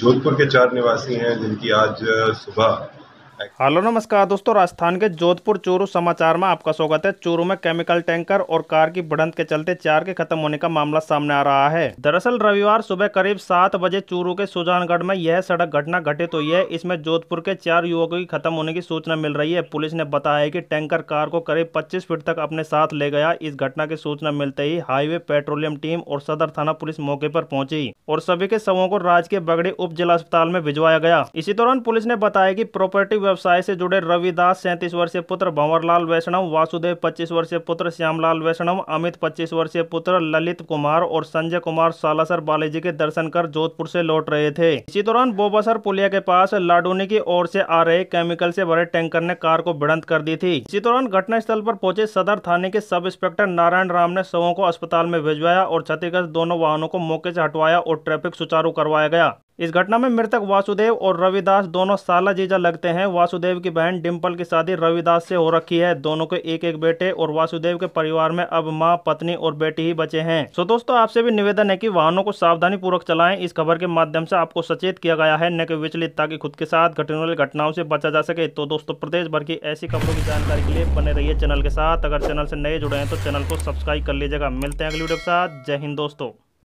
जोधपुर के चार निवासी हैं जिनकी आज सुबह हेलो नमस्कार दोस्तों राजस्थान के जोधपुर चूरू समाचार में आपका स्वागत है चूरू में केमिकल टैंकर और कार की बढ़त के चलते चार के खत्म होने का मामला सामने आ रहा है दरअसल रविवार सुबह करीब सात बजे चूरू के सुजानगढ़ में यह सड़क घटना घटित हुई है इसमें जोधपुर के चार युवकों की खत्म होने की सूचना मिल रही है पुलिस ने बताया है की टैंकर कार को करीब पच्चीस फीट तक अपने साथ ले गया इस घटना की सूचना मिलते ही हाईवे पेट्रोलियम टीम और सदर थाना पुलिस मौके पर पहुंची और सभी के शवों को के बगड़ी उप जिला अस्पताल में भिजवाया गया इसी दौरान पुलिस ने बताया कि प्रॉपर्टी व्यवसाय से जुड़े रविदास सैंतीस वर्षीय पुत्र भंवरलाल वैष्णव वासुदेव पच्चीस वर्षीय पुत्र श्यामलाल वैष्णव अमित पच्चीस वर्षीय पुत्र ललित कुमार और संजय कुमार सालासर बालाजी के दर्शन कर जोधपुर ऐसी लौट रहे थे इसी दौरान बोबासर पुलिया के पास लाडोनी की ओर ऐसी आ रहे केमिकल ऐसी भरे टैंकर ने कार को भिड़ंत कर दी थी इसी दौरान घटनास्थल आरोप पहुंचे सदर थाने के सब इंस्पेक्टर नारायण राम ने शवों को अस्पताल में भिजवाया और क्षतिग्रस्त दोनों वाहनों को मौके ऐसी हटवाया और और ट्रैफिक सुचारू करवाया गया इस घटना में मृतक वासुदेव और रविदास दोनों साला जीजा लगते हैं वासुदेव की बहन डिम्पल की शादी रविदास से हो रखी है दोनों के एक एक बेटे और वासुदेव के परिवार में अब माँ पत्नी और बेटी ही बचे हैं सो दोस्तों आपसे भी निवेदन है कि वाहनों को सावधानी पूर्वक चलाएं इस खबर के माध्यम से आपको सचेत किया गया है न के विचलित ताकि खुद के साथ घटने वाली घटनाओं से बचा जा सके तो दोस्तों प्रदेश भर की ऐसी खबरों की जानकारी के लिए बने रही चैनल के साथ अगर चैनल से नए जुड़े हैं तो चैनल को सब्सक्राइब कर लीजिएगा मिलते हैं अगली वीडियो के साथ जय हिंद दोस्तों